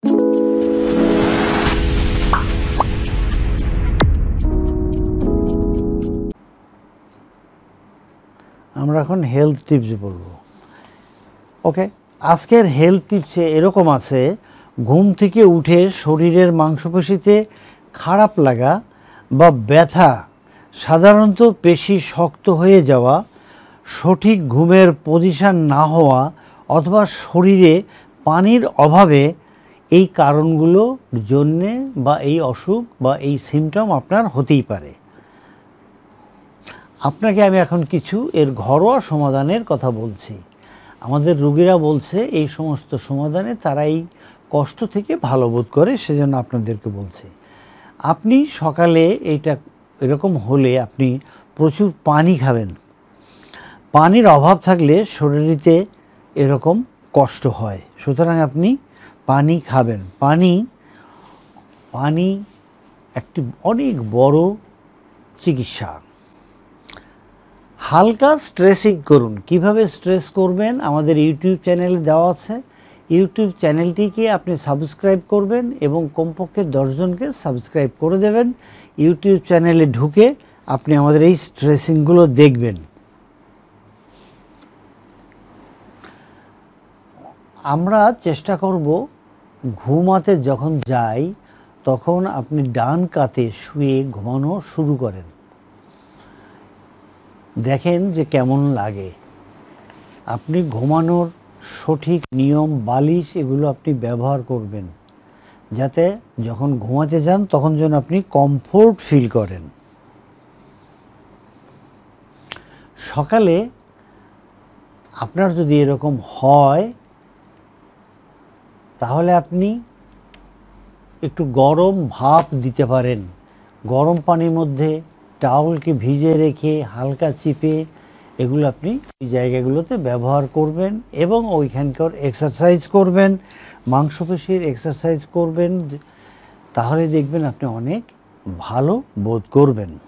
আমরা এখন health tips বলবো ওকে আজকের হেলথ টিপসে এরকম আছে ঘুম থেকে উঠে শরীরের মাংসপেশিতে খারাপ লাগা বা ব্যথা সাধারণত পেশি শক্ত হয়ে যাওয়া সঠিক ঘুমের পজিশন না হওয়া অথবা শরীরে পানির অভাবে এই কারণগুলোর জন্যে বা এই অসুখ বা এই সিমটম আপনার হতেই পারে আপনাকে আমি এখন কিছু এর ঘরোয়া সমাধানের কথা বলছি আমাদের রোগীরা বলছে এই সমস্ত সমাধানে তারা এই কষ্ট থেকে ভালো বোধ করে সেজন্য আপনাদেরকে বলছি আপনি সকালে এইটা এরকম হলে আপনি প্রচুর পানি খাবেন পানির অভাব থাকলে শরীরেতে এরকম কষ্ট হয় সুতরাং আপনি পানি খাবেন পানি পানি একটি অনেক বড় চিকিৎসা হালকা স্ট্রেসিং করুন কিভাবে স্ট্রেস করবেন আমাদের ইউটিউব চ্যানেলে দেওয়া আছে ইউটিউব চ্যানেলটিকে আপনি সাবস্ক্রাইব করবেন এবং কমপক্ষে দশজনকে সাবস্ক্রাইব করে দেবেন ইউটিউব চ্যানেলে ঢুকে আপনি আমাদের এই স্ট্রেসিংগুলো দেখবেন আমরা চেষ্টা করব ঘুমাতে যখন যাই তখন আপনি ডান কাতে শুয়ে ঘুমানো শুরু করেন দেখেন যে কেমন লাগে আপনি ঘুমানোর সঠিক নিয়ম বালিশ এগুলো আপনি ব্যবহার করবেন যাতে যখন ঘুমাতে যান তখন যেন আপনি কমফোর্ট ফিল করেন সকালে আপনার যদি এরকম হয় তাহলে আপনি একটু গরম ভাপ দিতে পারেন গরম পানির মধ্যে টাউলকে ভিজে রেখে হালকা চিপে এগুলো আপনি ওই জায়গাগুলোতে ব্যবহার করবেন এবং ওইখানকার এক্সারসাইজ করবেন মাংসপেশির এক্সারসাইজ করবেন তাহলে দেখবেন আপনি অনেক ভালো বোধ করবেন